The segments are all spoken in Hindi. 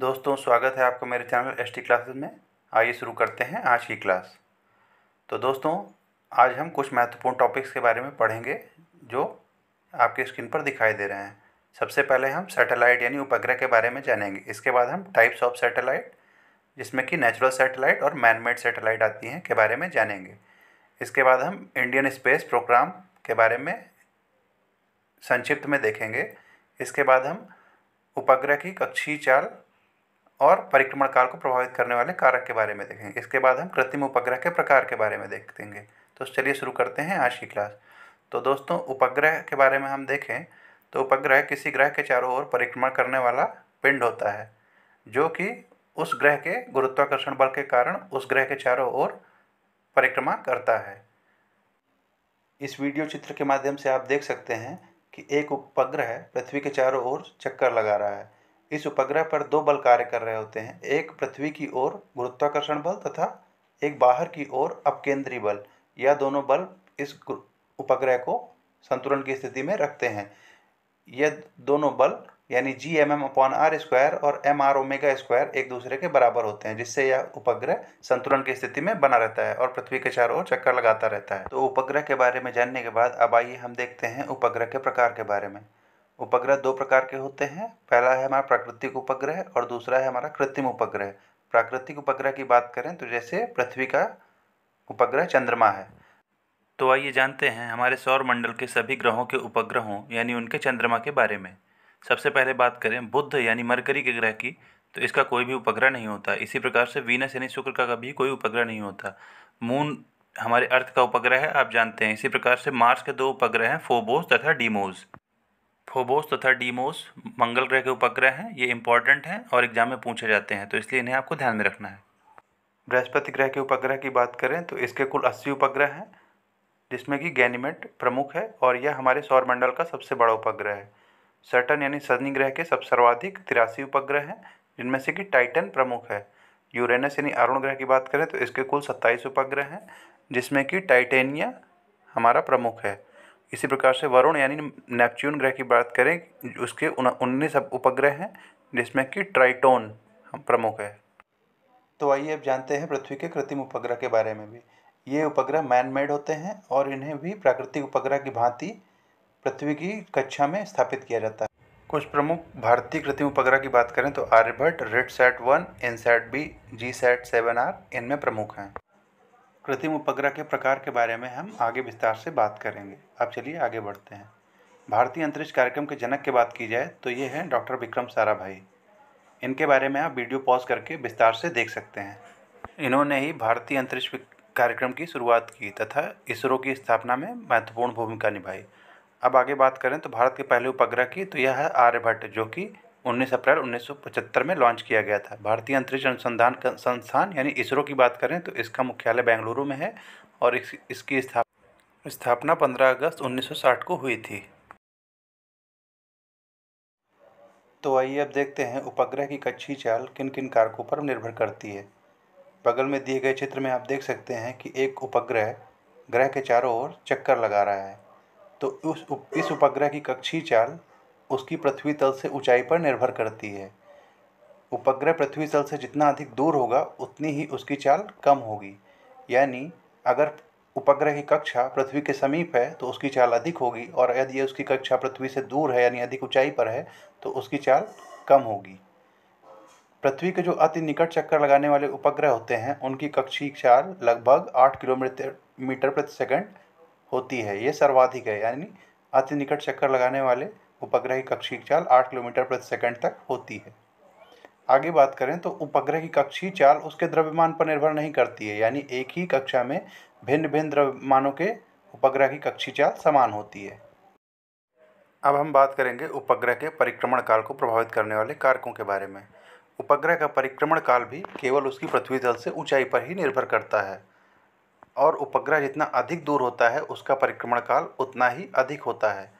दोस्तों स्वागत है आपका मेरे चैनल एस टी क्लासेस में आइए शुरू करते हैं आज की क्लास तो दोस्तों आज हम कुछ महत्वपूर्ण टॉपिक्स के बारे में पढ़ेंगे जो आपके स्क्रीन पर दिखाई दे रहे हैं सबसे पहले हम सैटेलाइट यानी उपग्रह के बारे में जानेंगे इसके बाद हम टाइप्स ऑफ सैटेलाइट जिसमें कि नेचुरल सैटेलाइट और मैन मेड सैटेलाइट आती हैं के बारे में जानेंगे इसके बाद हम इंडियन स्पेस प्रोग्राम के बारे में संक्षिप्त में देखेंगे इसके बाद हम उपग्रह की कक्षीय चाल और परिक्रमण काल को प्रभावित करने वाले कारक के बारे में देखेंगे इसके बाद हम कृत्रिम उपग्रह के प्रकार के बारे में देखेंगे तो चलिए शुरू करते हैं आज की क्लास तो दोस्तों उपग्रह के बारे में हम देखें तो उपग्रह किसी ग्रह के चारों ओर परिक्रमण करने वाला पिंड होता है जो कि उस ग्रह के गुरुत्वाकर्षण बल के कारण उस ग्रह के चारों ओर परिक्रमा करता है इस वीडियो चित्र के माध्यम से आप देख सकते हैं कि एक उपग्रह पृथ्वी के चारों ओर चक्कर लगा रहा है इस उपग्रह पर दो बल कार्य कर रहे होते हैं एक पृथ्वी की ओर गुरुत्वाकर्षण बल तथा एक बाहर की ओर अपकेंद्री बल यह दोनों बल इस उपग्रह को संतुलन की स्थिति में रखते हैं यह दोनों बल यानी G M M upon R square और एम आर ओमेगा स्क्वायर एक दूसरे के बराबर होते हैं जिससे यह उपग्रह संतुलन की स्थिति में बना रहता है और पृथ्वी के चारों ओर चक्कर लगाता रहता है तो उपग्रह के बारे में जानने के बाद अब आइए हम देखते हैं उपग्रह के प्रकार के बारे में उपग्रह दो प्रकार के होते हैं पहला है हमारा प्राकृतिक उपग्रह और दूसरा है हमारा कृत्रिम उपग्रह प्राकृतिक उपग्रह की बात करें तो जैसे पृथ्वी का उपग्रह चंद्रमा है तो आइए जानते हैं हमारे सौर मंडल के सभी ग्रहों के उपग्रहों यानी उनके चंद्रमा के बारे में सबसे पहले बात करें बुद्ध यानी मरकरी के ग्रह की तो इसका कोई भी उपग्रह नहीं होता इसी प्रकार से वीनस यानी शुक्र का कभी कोई उपग्रह नहीं होता मून हमारे अर्थ का उपग्रह है आप जानते हैं इसी प्रकार से मार्स के दो उपग्रह हैं फोबोस तथा डीमोज होबोस तथा डीमोस मंगल ग्रह के उपग्रह हैं ये इंपॉर्टेंट हैं और एग्जाम में पूछे जाते हैं तो इसलिए इन्हें आपको ध्यान में रखना है बृहस्पति ग्रह के उपग्रह की बात करें तो इसके कुल अस्सी उपग्रह हैं जिसमें कि गैनीमेट प्रमुख है और यह हमारे सौरमंडल का सबसे बड़ा उपग्रह है सटन यानी शनि ग्रह के सब सर्वाधिक तिरासी उपग्रह हैं जिनमें से कि टाइटन प्रमुख है यूरेनस यानी अरुण ग्रह की बात करें तो इसके कुल सत्ताईस उपग्रह हैं जिसमें कि टाइटेनिया हमारा प्रमुख है इसी प्रकार से वरुण यानी नेपच्यून ग्रह की बात करें उसके उन्नीस उपग्रह हैं जिसमें कि ट्राइटोन प्रमुख है तो आइए अब जानते हैं पृथ्वी के कृत्रिम उपग्रह के बारे में भी ये उपग्रह मैन मेड होते हैं और इन्हें भी प्राकृतिक उपग्रह की भांति पृथ्वी की कक्षा में स्थापित किया जाता है कुछ प्रमुख भारतीय कृत्रिम उपग्रह की बात करें तो आर्यभट्ट रेड सेट one INSAT B GSAT seven R इनमें प्रमुख हैं कृत्रिम उपग्रह के प्रकार के बारे में हम आगे विस्तार से बात करेंगे अब चलिए आगे बढ़ते हैं भारतीय अंतरिक्ष कार्यक्रम के जनक की बात की जाए तो ये हैं डॉक्टर विक्रम साराभाई इनके बारे में आप वीडियो पॉज करके विस्तार से देख सकते हैं इन्होंने ही भारतीय अंतरिक्ष कार्यक्रम की शुरुआत की तथा इसरो की स्थापना में महत्वपूर्ण भूमिका निभाई अब आगे बात करें तो भारत के पहले उपग्रह की तो यह है आर्यभट्ट जो कि 19 अप्रैल 1975 में लॉन्च किया गया था भारतीय अंतरिक्ष अनुसंधान संस्थान यानी इसरो की बात करें तो इसका मुख्यालय बेंगलुरु में है और इस, इसकी स्थाप स्थापना 15 अगस्त 1960 को हुई थी तो आइए अब देखते हैं उपग्रह की कच्ची चाल किन किन कारकों पर निर्भर करती है बगल में दिए गए चित्र में आप देख सकते हैं कि एक उपग्रह ग्रह के चारों ओर चक्कर लगा रहा है तो उस उप, इस उपग्रह की कक्षीय चाल उसकी पृथ्वी तल से ऊंचाई पर निर्भर करती है उपग्रह पृथ्वी तल से जितना अधिक दूर होगा उतनी ही उसकी चाल कम होगी यानी अगर उपग्रह की कक्षा पृथ्वी के समीप है तो उसकी चाल अधिक होगी और यदि उसकी कक्षा पृथ्वी से दूर है यानी अधिक ऊंचाई पर है तो उसकी चाल कम होगी पृथ्वी के जो अति निकट चक्कर लगाने वाले उपग्रह होते हैं उनकी कक्षी चाल लगभग आठ किलोमीटर मीटर प्रति सेकंड होती है ये सर्वाधिक है यानी अति निकट चक्कर लगाने वाले उपग्रह की कक्षी चाल आठ किलोमीटर प्रति सेकंड तक होती है आगे बात करें तो उपग्रह की कक्षीय चाल उसके द्रव्यमान पर निर्भर नहीं करती है यानी एक ही कक्षा में भिन्न भिन्न द्रव्यमानों के उपग्रह की कक्षीय चाल समान होती है अब हम बात करेंगे उपग्रह के परिक्रमण काल को प्रभावित करने वाले कारकों के बारे में उपग्रह का परिक्रमण काल भी केवल उसकी पृथ्वी तल से ऊंचाई पर ही निर्भर करता है और उपग्रह जितना अधिक दूर होता है उसका परिक्रमण काल उतना ही अधिक होता है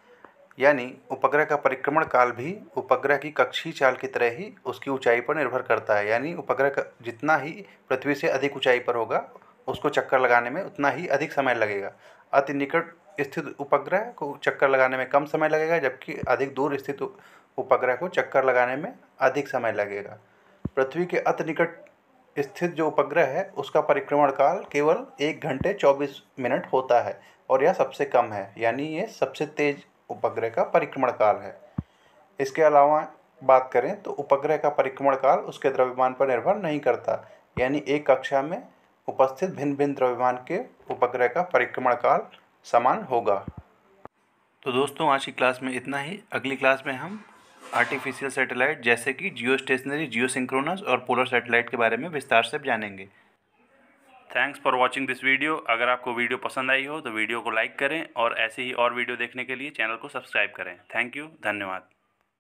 यानी उपग्रह का परिक्रमण काल भी उपग्रह की कक्षी चाल की तरह ही उसकी ऊंचाई पर निर्भर करता है यानी उपग्रह का जितना ही पृथ्वी से अधिक ऊंचाई पर होगा उसको चक्कर लगाने में उतना ही अधिक समय लगेगा अति निकट स्थित उपग्रह को चक्कर लगाने में कम समय लगेगा जबकि अधिक दूर स्थित उपग्रह को चक्कर लगाने में अधिक समय लगेगा पृथ्वी के अति निकट स्थित जो उपग्रह है उसका परिक्रमण काल केवल एक घंटे चौबीस मिनट होता है और यह सबसे कम है यानी ये सबसे तेज़ उपग्रह का परिक्रमण काल है इसके अलावा बात करें तो उपग्रह का परिक्रमण काल उसके द्रव्यमान पर निर्भर नहीं करता यानी एक कक्षा में उपस्थित भिन्न भिन्न द्रव्यमान के उपग्रह का परिक्रमण काल समान होगा तो दोस्तों आज की क्लास में इतना ही अगली क्लास में हम आर्टिफिशियल सैटेलाइट जैसे कि जियो स्टेशनरी जियो सिंक्रोनस और पोलर सैटेलाइट के बारे में विस्तार से जानेंगे thanks for watching this video अगर आपको वीडियो पसंद आई हो तो वीडियो को लाइक करें और ऐसे ही और वीडियो देखने के लिए चैनल को सब्सक्राइब करें थैंक यू धन्यवाद